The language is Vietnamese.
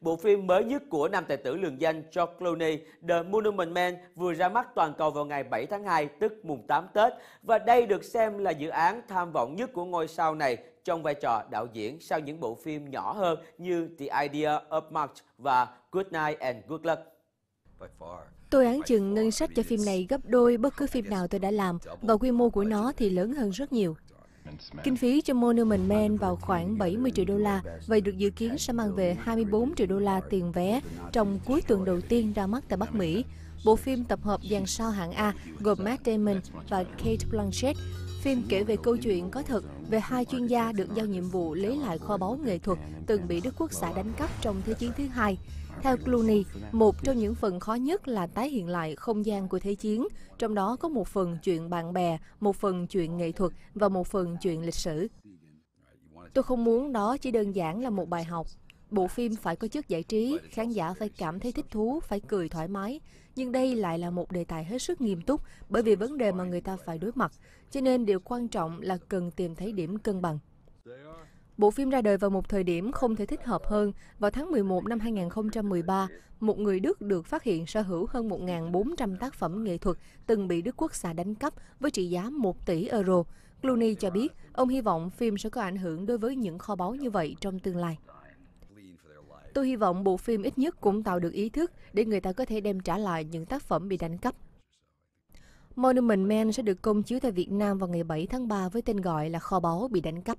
Bộ phim mới nhất của nam tài tử lường danh George Clooney, The Monument Man vừa ra mắt toàn cầu vào ngày 7 tháng 2, tức mùng 8 Tết. Và đây được xem là dự án tham vọng nhất của ngôi sao này trong vai trò đạo diễn sau những bộ phim nhỏ hơn như The Idea of March và Good Night and Good Luck. Tôi án chừng ngân sách cho phim này gấp đôi bất cứ phim nào tôi đã làm và quy mô của nó thì lớn hơn rất nhiều. Kinh phí cho Monument Man vào khoảng 70 triệu đô la và được dự kiến sẽ mang về 24 triệu đô la tiền vé trong cuối tuần đầu tiên ra mắt tại Bắc Mỹ. Bộ phim tập hợp dàn sao hạng A gồm Matt Damon và Kate Blanchett. Phim kể về câu chuyện có thật về hai chuyên gia được giao nhiệm vụ lấy lại kho báu nghệ thuật từng bị Đức Quốc xã đánh cắp trong Thế chiến thứ hai. Theo Clooney, một trong những phần khó nhất là tái hiện lại không gian của Thế chiến, trong đó có một phần chuyện bạn bè, một phần chuyện nghệ thuật và một phần chuyện lịch sử. Tôi không muốn đó chỉ đơn giản là một bài học Bộ phim phải có chất giải trí, khán giả phải cảm thấy thích thú, phải cười thoải mái. Nhưng đây lại là một đề tài hết sức nghiêm túc bởi vì vấn đề mà người ta phải đối mặt. Cho nên điều quan trọng là cần tìm thấy điểm cân bằng. Bộ phim ra đời vào một thời điểm không thể thích hợp hơn. Vào tháng 11 năm 2013, một người Đức được phát hiện sở hữu hơn 1.400 tác phẩm nghệ thuật từng bị Đức Quốc xã đánh cắp với trị giá 1 tỷ euro. Clooney cho biết ông hy vọng phim sẽ có ảnh hưởng đối với những kho báu như vậy trong tương lai. Tôi hy vọng bộ phim ít nhất cũng tạo được ý thức để người ta có thể đem trả lại những tác phẩm bị đánh cắp. Monument Man sẽ được công chiếu tại Việt Nam vào ngày 7 tháng 3 với tên gọi là Kho báu bị đánh cắp.